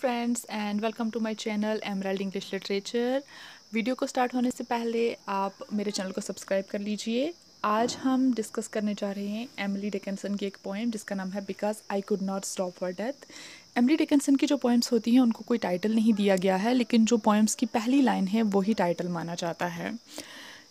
Friends and welcome to my channel Emerald English literature video को start होने से पहले आप मेरे चैनल को सब्सक्राइब कर लीजिए आज हम डिस्कस करने जा रहे हैं एमली डिकेंसन की एक पोएम जिसका नाम है because I could not stop for death Emily Dickinson की जो पोएम्स होती हैं उनको कोई टाइटल नहीं दिया गया है लेकिन जो पोएम्स की पहली लाइन है वही टाइटल माना जाता है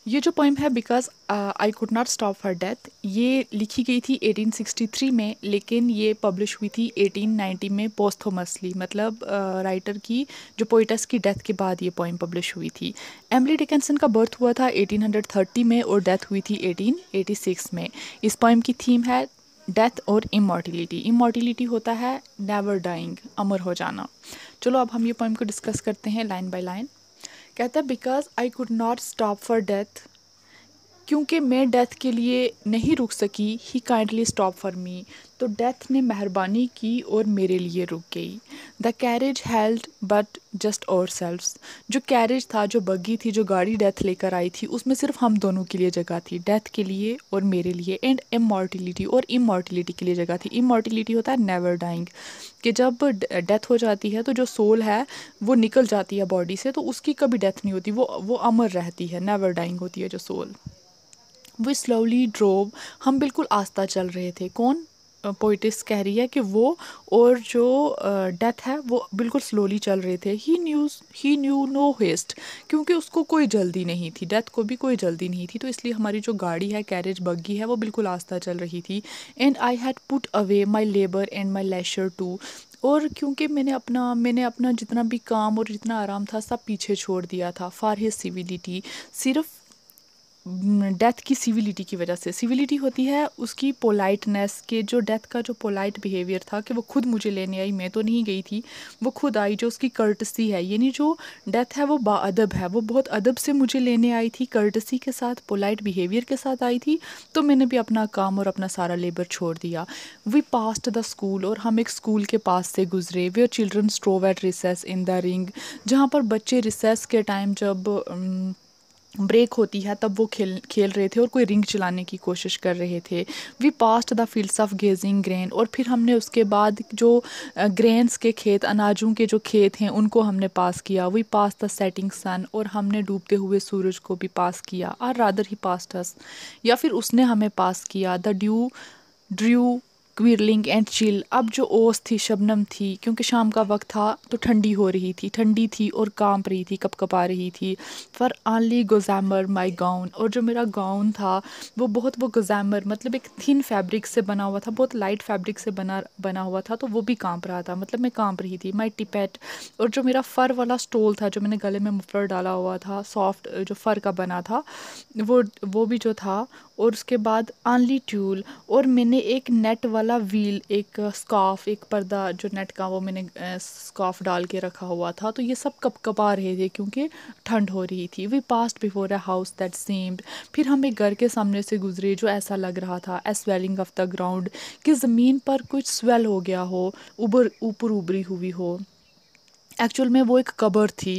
ये जो पोइम है because I could not stop her death ये लिखी गई थी 1863 में लेकिन ये पब्लिश हुई थी 1890 में पोस्थोमसली मतलब राइटर uh, की जो पोइटस की डेथ के बाद ये पोइम पब्लिश हुई थी एमली डिकेंसन का बर्थ हुआ था 1830 में और डेथ हुई थी 1886 में इस पोइम की थीम है डेथ और इमोर्टिलिटी इमोर्टिलिटी होता है नेवर डाइंग अमर हो जाना चलो अब हम ये पोइम को डिस्कस करते हैं line by line Kata, because I could not stop for death. क्योंकि मैं डेथ के लिए नहीं रुक सकी he kindly stop for me तो डेथ ने मेहरबानी की और मेरे लिए रुक गई the carriage held but just ourselves जो कैरेज था जो बग्गी थी जो गाड़ी डेथ लेकर आई थी उसमें सिर्फ हम दोनों के लिए जगह थी डेथ के लिए और मेरे लिए एंड इमोर्टिलिटी और इमोर्टिलिटी के लिए जगह थी इमोर्टिलिटी होता है नेवर डाइंग कि जब डेथ हो जाती है तो जो सोल है वो निकल जाती है बॉडी से तो उसकी कभी डेथ नहीं होती वो वो अमर रहती है नेवर डाइंग होती है जो सोल वे स्लोली ड्रोव हम बिल्कुल आस्था चल रहे थे कौन पोइटिस कह रही है कि वो और जो डेथ है वो बिल्कुल स्लोली चल रहे थे he news he knew no haste क्योंकि उसको कोई जल्दी नहीं थी डेथ को भी कोई जल्दी नहीं थी तो इसलिए हमारी जो गाड़ी है कैरेज बग्गी है वो बिल्कुल आस्था चल रही थी and I had put away my labour and my leisure too और क्योंकि मैंने अपना मैंने अपना जितना भी काम और जितना आराम था सब पीछे छोड़ दिया था फार हिज सिविलिटी सिर्फ डेथ की सिविलिटी की वजह से सिविलिटी होती है उसकी पोलाइटनेस के जो डेथ का जो पोलाइट बिहेवियर था कि वो खुद मुझे लेने आई मैं तो नहीं गई थी वो खुद आई जो उसकी कर्टसी है यानी जो डेथ है वो बाअदब है वो बहुत अदब से मुझे लेने आई थी कर्टसी के साथ पोलाइट बिहेवियर के साथ आई थी तो मैंने भी अपना काम और अपना सारा लेबर छोड़ दिया वी पास्ट द स्कूल और हम एक स्कूल के पास से गुजरे we children strove at recess in the ring जहाँ पर बच्चे रिसेस के टाइम जब ब्रेक होती है तब वो खेल खेल रहे थे और कोई रिंग चलाने की कोशिश कर रहे थे we passed the fields of gazing grain और फिर हमने उसके बाद जो ग्रेन्स के खेत अनाजों के जो खेत हैं उनको हमने पास किया we pass the setting sun और हमने डूबते हुए सूरज को भी पास किया or rather he passed us या फिर उसने हमें पास किया the dew drew quivering and chill अब जो ओस थी शबनम थी क्योंकि शाम का वक्त था तो ठंडी हो रही थी ठंडी थी और कांप रही थी कप कपा रही थी फर आनली गोजैमर माई गाउन और जो मेरा गाउन था वो बहुत वो गोजैमर मतलब एक थिन फैब्रिक से बना हुआ था बहुत लाइट फैब्रिक से बना बना हुआ था तो वो भी कांप रहा था मतलब मैं कांप रही थी माई टिपेट और जो मेरा फ़र वाला स्टोल था जो मैंने गले में मफर डाला हुआ था सॉफ्ट जो फ़र का बना था वो वो भी जो था और उसके बाद आनली ट्यूल और मैंने एक नेट वाला वाला व्हील एक स्काफ एक पर्दा जो नेट का वो मैंने स्काफ डाल के रखा हुआ था तो ये सब कप कपा रहे थे क्योंकि ठंड हो रही थी we paused before a house that seemed फिर हम एक घर के सामने से गुजरे जो ऐसा लग रहा था a swelling of the ground कि ज़मीन पर कुछ स्वेल हो गया हो उबर ऊपर उबरी हुई हो एक्चुअल में वो एक कबर थी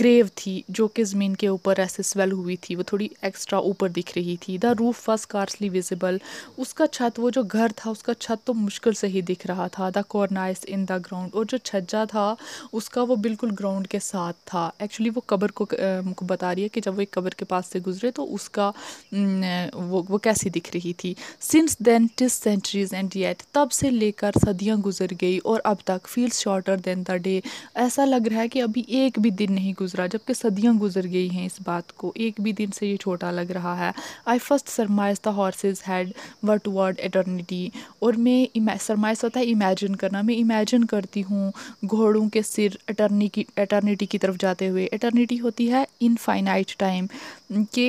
ग्रेव थी जो कि ज़मीन के ऊपर ऐसे स्वेल हुई थी वो थोड़ी एक्स्ट्रा ऊपर दिख रही थी the roof was scarcely visible उसका छत वो जो घर था उसका छत तो मुश्किल से ही दिख रहा था the cornice in the ground और जो छज्जा था उसका वो बिल्कुल ग्राउंड के साथ था एक्चुअली वो कबर को, को बता रही है कि जब वो एक कबर के पास से गुजरे तो उसका न, वो वो कैसी दिख रही थी since then TISS centuries and yet तब से लेकर सदियाँ गुजर गई और अब तक feels shorter then the day ऐसा ऐसा लग रहा है कि अभी एक भी दिन नहीं गुजरा जबकि सदियाँ गुजर गई हैं इस बात को एक भी दिन से ये छोटा लग रहा है I first surmise the horses head toward eternity और मैं सरमाइज होता है इमेजिन करना मैं इमेजिन करती हूँ घोड़ों के सिर एटर्नी की एटर्निटी की तरफ जाते हुए एटर्निटी होती है इनफाइनाइट टाइम के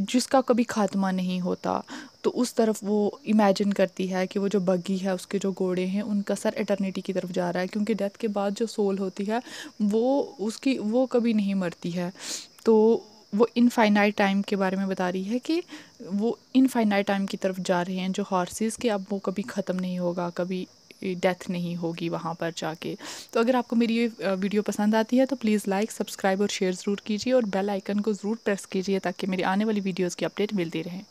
जिसका कभी खात्मा नहीं होता तो उस तरफ वो इमेजिन करती है कि वो जो बग्गी है उसके जो घोड़े हैं उनका सर एटर्निटी की तरफ जा रहा है क्योंकि डेथ के बाद जो सोल होती है वो उसकी वो कभी नहीं मरती है तो वो इनफाइनाइट टाइम के बारे में बता रही है कि वो इनफाइनाइट टाइम की तरफ जा रहे हैं जो हॉर्सेस के अब वो कभी ख़त्म नहीं होगा कभी डेथ नहीं होगी वहाँ पर जाके तो अगर आपको मेरी ये वीडियो पसंद आती है तो प्लीज़ लाइक सब्सक्राइब और शेयर ज़रूर कीजिए और बेल आइकन को ज़रूर प्रेस कीजिए ताकि मेरी आने वाली वीडियोज़ की अपडेट मिलती रहें